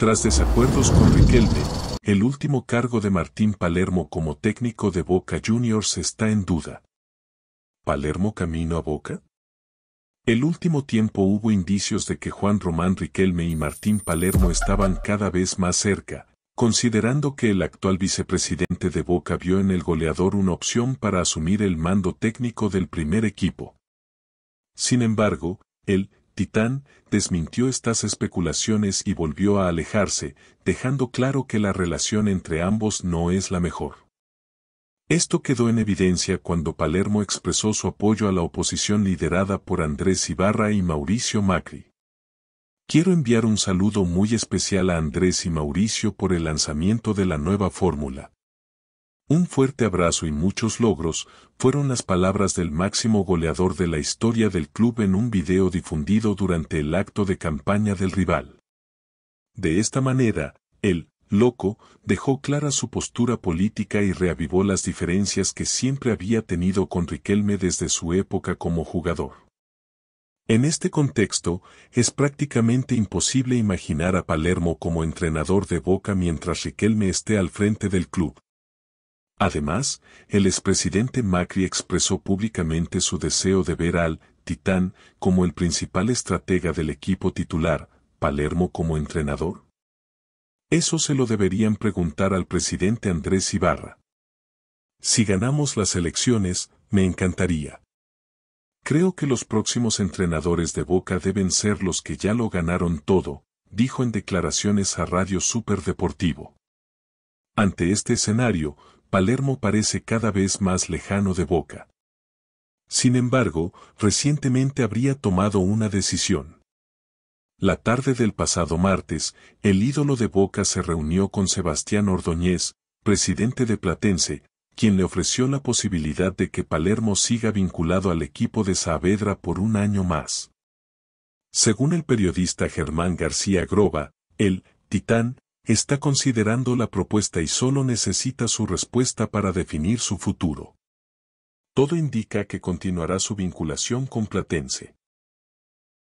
Tras desacuerdos con Riquelme, el último cargo de Martín Palermo como técnico de Boca Juniors está en duda. ¿Palermo camino a Boca? El último tiempo hubo indicios de que Juan Román Riquelme y Martín Palermo estaban cada vez más cerca, considerando que el actual vicepresidente de Boca vio en el goleador una opción para asumir el mando técnico del primer equipo. Sin embargo, el Titán desmintió estas especulaciones y volvió a alejarse, dejando claro que la relación entre ambos no es la mejor. Esto quedó en evidencia cuando Palermo expresó su apoyo a la oposición liderada por Andrés Ibarra y Mauricio Macri. Quiero enviar un saludo muy especial a Andrés y Mauricio por el lanzamiento de la nueva fórmula. Un fuerte abrazo y muchos logros fueron las palabras del máximo goleador de la historia del club en un video difundido durante el acto de campaña del rival. De esta manera, el loco dejó clara su postura política y reavivó las diferencias que siempre había tenido con Riquelme desde su época como jugador. En este contexto, es prácticamente imposible imaginar a Palermo como entrenador de Boca mientras Riquelme esté al frente del club, Además, el expresidente Macri expresó públicamente su deseo de ver al Titán como el principal estratega del equipo titular, Palermo como entrenador. Eso se lo deberían preguntar al presidente Andrés Ibarra. Si ganamos las elecciones, me encantaría. Creo que los próximos entrenadores de Boca deben ser los que ya lo ganaron todo, dijo en declaraciones a Radio Super Deportivo. Ante este escenario, Palermo parece cada vez más lejano de Boca. Sin embargo, recientemente habría tomado una decisión. La tarde del pasado martes, el ídolo de Boca se reunió con Sebastián Ordóñez, presidente de Platense, quien le ofreció la posibilidad de que Palermo siga vinculado al equipo de Saavedra por un año más. Según el periodista Germán García Groba, el Titán Está considerando la propuesta y solo necesita su respuesta para definir su futuro. Todo indica que continuará su vinculación con Platense.